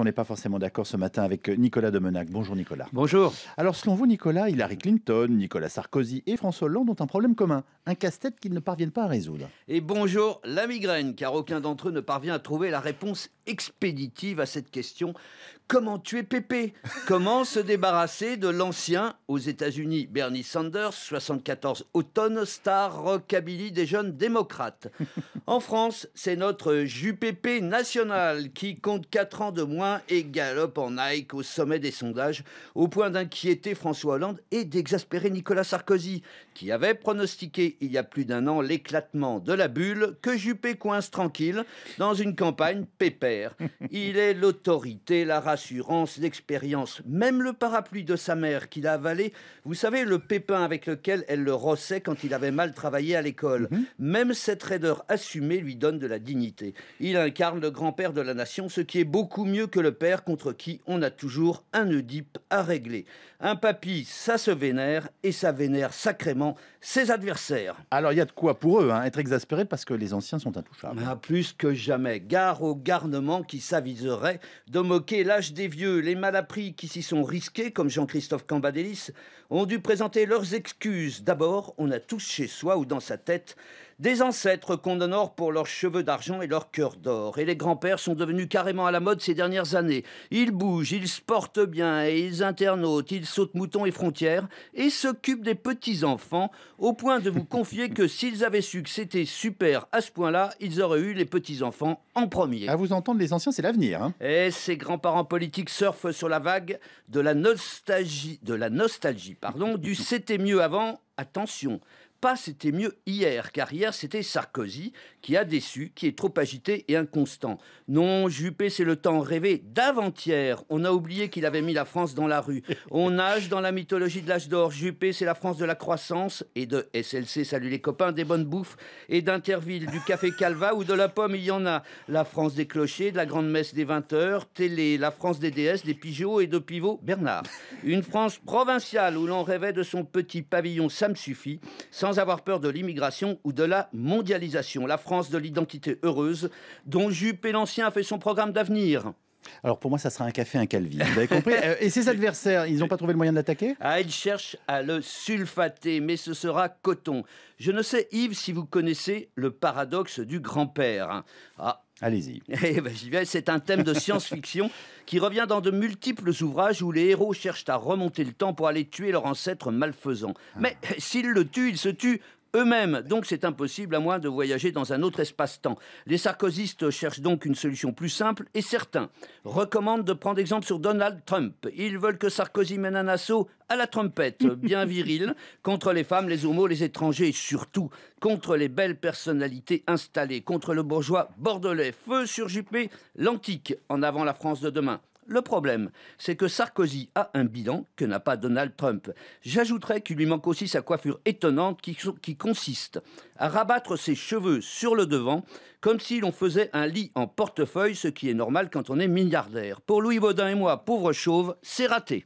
On n'est pas forcément d'accord ce matin avec Nicolas Menac. Bonjour Nicolas. Bonjour. Alors selon vous Nicolas, Hillary Clinton, Nicolas Sarkozy et François Hollande ont un problème commun, un casse-tête qu'ils ne parviennent pas à résoudre. Et bonjour la migraine, car aucun d'entre eux ne parvient à trouver la réponse expéditive à cette question. Comment tuer Pépé Comment se débarrasser de l'ancien aux États-Unis Bernie Sanders, 74 automne, star rockabilly des jeunes démocrates En France, c'est notre JPP national qui compte 4 ans de moins et galope en Nike au sommet des sondages, au point d'inquiéter François Hollande et d'exaspérer Nicolas Sarkozy, qui avait pronostiqué il y a plus d'un an l'éclatement de la bulle que Juppé coince tranquille dans une campagne pépère. Il est l'autorité, la rassurance, l'expérience, même le parapluie de sa mère qu'il a avalé, vous savez, le pépin avec lequel elle le rossait quand il avait mal travaillé à l'école. Mhm. Même cette raideur assumée lui donne de la dignité. Il incarne le grand-père de la nation, ce qui est beaucoup mieux que le père contre qui on a toujours un Oedipe à régler. Un papy, ça se vénère et ça vénère sacrément ses adversaires. Alors il y a de quoi pour eux hein, être exaspérés parce que les anciens sont intouchables. Ah, plus que jamais, gare au garnement qui s'aviserait de moquer l'âge des vieux. Les malappris qui s'y sont risqués, comme Jean-Christophe Cambadélis, ont dû présenter leurs excuses. D'abord, on a tous chez soi ou dans sa tête des ancêtres qu'on honore pour leurs cheveux d'argent et leur cœur d'or. Et les grands-pères sont devenus carrément à la mode ces dernières années. Ils bougent, ils sportent bien et ils internautent, ils sautent moutons et frontières et s'occupent des petits-enfants au point de vous confier que s'ils avaient su que c'était super à ce point-là, ils auraient eu les petits-enfants en premier. À vous entendre, les anciens, c'est l'avenir. Hein. et ces grands-parents politiques surfent sur la vague de la nostalgie, de la nostalgie, pardon, du c'était mieux avant. Attention, pas c'était mieux hier, car hier c'était Sarkozy qui a déçu, qui est trop agité et inconstant. Non, Juppé, c'est le temps rêvé d'avant-hier. On a oublié qu'il avait mis la France dans la rue. On nage dans la mythologie de l'âge d'or. Juppé, c'est la France de la croissance et de SLC, salut les copains, des bonnes bouffes et d'Interville, du café Calva ou de la pomme, il y en a. La France des clochers, de la grande messe des 20h, télé, la France des DS, des pigeots et de Pivot Bernard. Une France provinciale où l'on rêvait de son petit pavillon, ça me suffit. Sans sans avoir peur de l'immigration ou de la mondialisation. La France de l'identité heureuse, dont Juppé l'Ancien a fait son programme d'avenir. Alors pour moi, ça sera un café, un calvi. Vous avez compris euh, Et ses adversaires, ils n'ont pas trouvé le moyen de l'attaquer Ah, ils cherchent à le sulfater, mais ce sera coton. Je ne sais, Yves, si vous connaissez le paradoxe du grand-père. Ah, Allez-y. Eh ben, C'est un thème de science-fiction qui revient dans de multiples ouvrages où les héros cherchent à remonter le temps pour aller tuer leur ancêtre malfaisant. Ah. Mais s'ils le tuent, ils se tuent eux-mêmes. Donc c'est impossible à moins de voyager dans un autre espace-temps. Les sarkozystes cherchent donc une solution plus simple et certains recommandent de prendre exemple sur Donald Trump. Ils veulent que Sarkozy mène un assaut à la trompette, bien viril, contre les femmes, les homos, les étrangers et surtout contre les belles personnalités installées, contre le bourgeois bordelais, feu sur Juppé, l'antique, en avant la France de demain. Le problème, c'est que Sarkozy a un bilan que n'a pas Donald Trump. J'ajouterais qu'il lui manque aussi sa coiffure étonnante qui, consiste à rabattre ses cheveux sur le devant comme si l'on faisait un lit en portefeuille, ce qui est normal quand on est milliardaire. Pour Louis Baudin et moi, pauvres chauve, c'est raté.